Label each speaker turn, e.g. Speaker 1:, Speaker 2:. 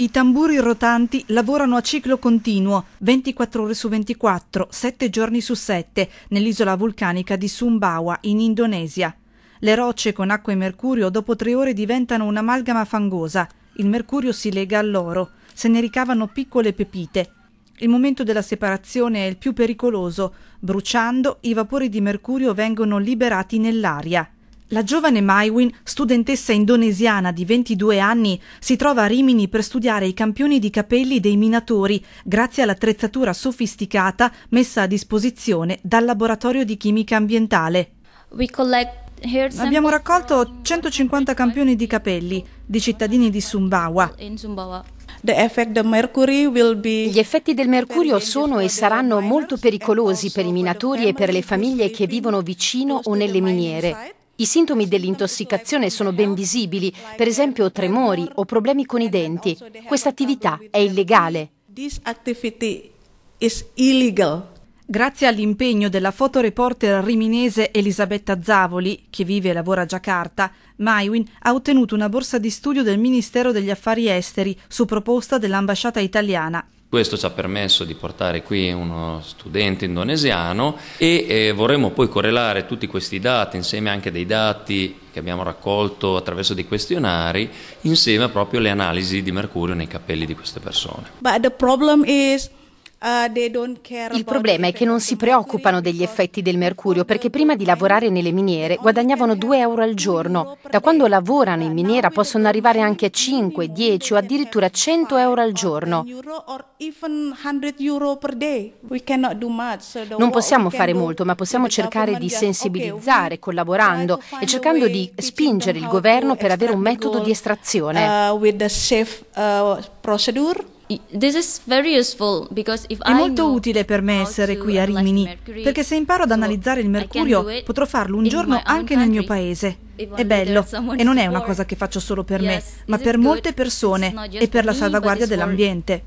Speaker 1: I tamburi rotanti lavorano a ciclo continuo, 24 ore su 24, 7 giorni su 7, nell'isola vulcanica di Sumbawa, in Indonesia. Le rocce con acqua e mercurio dopo tre ore diventano un'amalgama fangosa. Il mercurio si lega all'oro, se ne ricavano piccole pepite. Il momento della separazione è il più pericoloso. Bruciando, i vapori di mercurio vengono liberati nell'aria. La giovane Maiwin, studentessa indonesiana di 22 anni, si trova a Rimini per studiare i campioni di capelli dei minatori grazie all'attrezzatura sofisticata messa a disposizione dal laboratorio di chimica ambientale. Abbiamo raccolto 150 campioni di capelli di cittadini di Sumbawa. Gli
Speaker 2: effetti del mercurio sono e saranno molto pericolosi per i minatori e per le famiglie che vivono vicino o nelle miniere. I sintomi dell'intossicazione sono ben visibili, per esempio tremori o problemi con i denti. Questa attività è illegale.
Speaker 1: Grazie all'impegno della fotoreporter riminese Elisabetta Zavoli, che vive e lavora a Giacarta, Maiwin ha ottenuto una borsa di studio del Ministero degli Affari Esteri su proposta dell'ambasciata italiana.
Speaker 3: Questo ci ha permesso di portare qui uno studente indonesiano e eh, vorremmo poi correlare tutti questi dati insieme anche dei dati che abbiamo raccolto attraverso dei questionari insieme proprio alle analisi di mercurio nei capelli di queste persone.
Speaker 2: But the problem is Uh, il problema è che non si preoccupano degli effetti del mercurio perché prima di lavorare nelle miniere guadagnavano 2 euro al giorno. Da quando lavorano in miniera possono arrivare anche a 5, 10 o addirittura 100 euro al giorno. Non possiamo fare molto, ma possiamo cercare di sensibilizzare collaborando e cercando di spingere il governo per avere un metodo di estrazione. Uh, uh, procedure è molto utile per me
Speaker 1: essere qui a Rimini, perché se imparo ad analizzare il mercurio potrò farlo un giorno anche nel mio paese. È bello e non è una cosa che faccio solo per me, ma per molte persone e per la salvaguardia dell'ambiente.